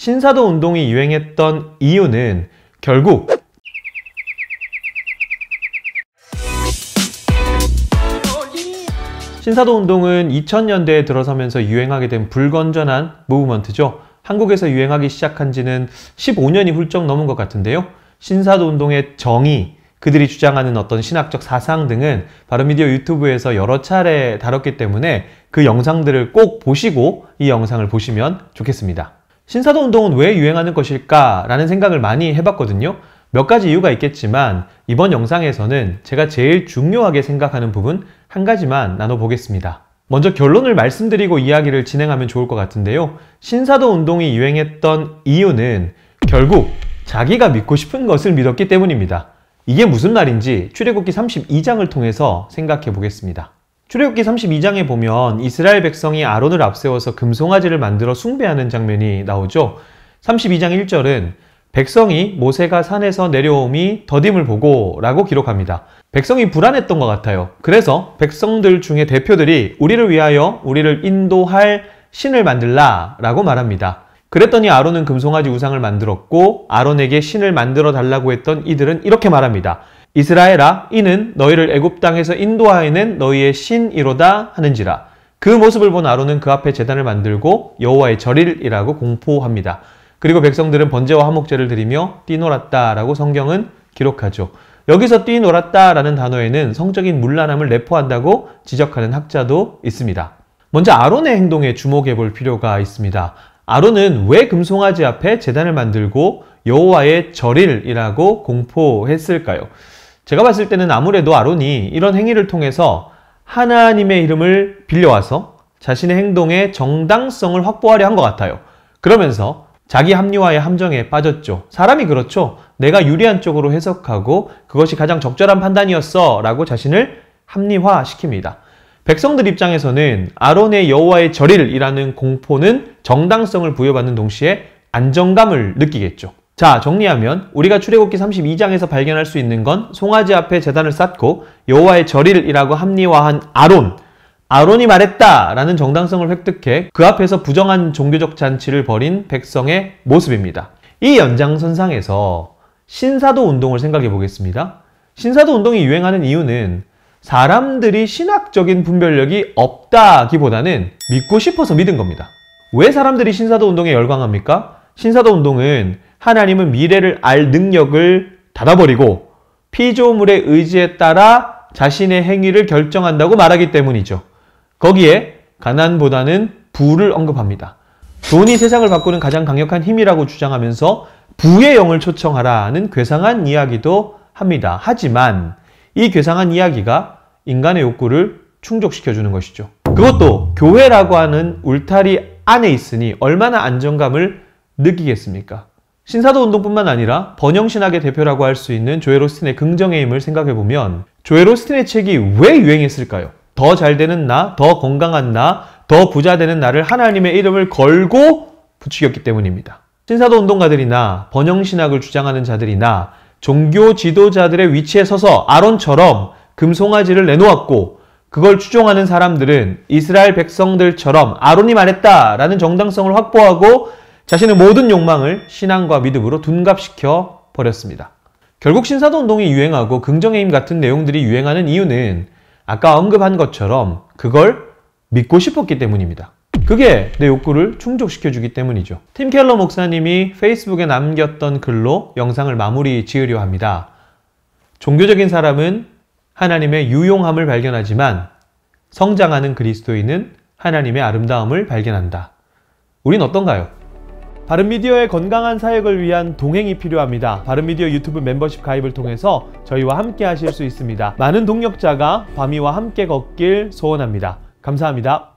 신사도 운동이 유행했던 이유는 결국 신사도 운동은 2000년대에 들어서면서 유행하게 된 불건전한 무브먼트죠. 한국에서 유행하기 시작한 지는 15년이 훌쩍 넘은 것 같은데요. 신사도 운동의 정의, 그들이 주장하는 어떤 신학적 사상 등은 바른미디어 유튜브에서 여러 차례 다뤘기 때문에 그 영상들을 꼭 보시고 이 영상을 보시면 좋겠습니다. 신사도 운동은 왜 유행하는 것일까라는 생각을 많이 해봤거든요. 몇 가지 이유가 있겠지만 이번 영상에서는 제가 제일 중요하게 생각하는 부분 한 가지만 나눠보겠습니다. 먼저 결론을 말씀드리고 이야기를 진행하면 좋을 것 같은데요. 신사도 운동이 유행했던 이유는 결국 자기가 믿고 싶은 것을 믿었기 때문입니다. 이게 무슨 말인지 출애굽기 32장을 통해서 생각해 보겠습니다. 출애굽기 32장에 보면 이스라엘 백성이 아론을 앞세워서 금송아지를 만들어 숭배하는 장면이 나오죠. 32장 1절은 백성이 모세가 산에서 내려옴이 더딤을 보고 라고 기록합니다. 백성이 불안했던 것 같아요. 그래서 백성들 중에 대표들이 우리를 위하여 우리를 인도할 신을 만들라 라고 말합니다. 그랬더니 아론은 금송아지 우상을 만들었고 아론에게 신을 만들어 달라고 했던 이들은 이렇게 말합니다. 이스라엘아 이는 너희를 애굽 땅에서 인도하여낸 너희의 신이로다 하는지라 그 모습을 본 아론은 그 앞에 제단을 만들고 여호와의 절일이라고 공포합니다. 그리고 백성들은 번제와 화목제를 드리며 뛰놀았다라고 성경은 기록하죠. 여기서 뛰놀았다라는 단어에는 성적인 문란함을 내포한다고 지적하는 학자도 있습니다. 먼저 아론의 행동에 주목해 볼 필요가 있습니다. 아론은 왜 금송아지 앞에 재단을 만들고 여호와의 절일이라고 공포했을까요? 제가 봤을 때는 아무래도 아론이 이런 행위를 통해서 하나님의 이름을 빌려와서 자신의 행동의 정당성을 확보하려 한 것 같아요. 그러면서 자기 합리화의 함정에 빠졌죠. 사람이 그렇죠. 내가 유리한 쪽으로 해석하고 그것이 가장 적절한 판단이었어 라고 자신을 합리화시킵니다. 백성들 입장에서는 아론의 여호와의 절일이라는 공포는 정당성을 부여받는 동시에 안정감을 느끼겠죠. 자, 정리하면 우리가 출애굽기 32장에서 발견할 수 있는 건 송아지 앞에 재단을 쌓고 여호와의 절일이라고 합리화한 아론, 아론이 말했다라는 정당성을 획득해 그 앞에서 부정한 종교적 잔치를 벌인 백성의 모습입니다. 이 연장선상에서 신사도 운동을 생각해 보겠습니다. 신사도 운동이 유행하는 이유는 사람들이 신학적인 분별력이 없다기보다는 믿고 싶어서 믿은 겁니다. 왜 사람들이 신사도 운동에 열광합니까? 신사도 운동은 하나님은 미래를 알 능력을 닫아버리고 피조물의 의지에 따라 자신의 행위를 결정한다고 말하기 때문이죠. 거기에 가난보다는 부를 언급합니다. 돈이 세상을 바꾸는 가장 강력한 힘이라고 주장하면서 부의 영을 초청하라는 괴상한 이야기도 합니다. 하지만 이 괴상한 이야기가 인간의 욕구를 충족시켜주는 것이죠. 그것도 교회라고 하는 울타리 안에 있으니 얼마나 안정감을 느끼겠습니까? 신사도 운동뿐만 아니라 번영신학의 대표라고 할 수 있는 조엘 오스틴의 긍정의 힘을 생각해보면 조엘 오스틴의 책이 왜 유행했을까요? 더 잘되는 나, 더 건강한 나, 더 부자되는 나를 하나님의 이름을 걸고 부추겼기 때문입니다. 신사도 운동가들이나 번영신학을 주장하는 자들이나 종교 지도자들의 위치에 서서 아론처럼 금송아지를 내놓았고 그걸 추종하는 사람들은 이스라엘 백성들처럼 아론이 말했다라는 정당성을 확보하고 자신의 모든 욕망을 신앙과 믿음으로 둔갑시켜 버렸습니다. 결국 신사도 운동이 유행하고 긍정의 힘 같은 내용들이 유행하는 이유는 아까 언급한 것처럼 그걸 믿고 싶었기 때문입니다. 그게 내 욕구를 충족시켜주기 때문이죠. 팀 켈러 목사님이 페이스북에 남겼던 글로 영상을 마무리 지으려 합니다. 종교적인 사람은 하나님의 유용함을 발견하지만 성장하는 그리스도인은 하나님의 아름다움을 발견한다. 우린 어떤가요? 바른미디어의 건강한 사역을 위한 동행이 필요합니다. 바른미디어 유튜브 멤버십 가입을 통해서 저희와 함께 하실 수 있습니다. 많은 동력자가 바미와 함께 걷길 소원합니다. 감사합니다.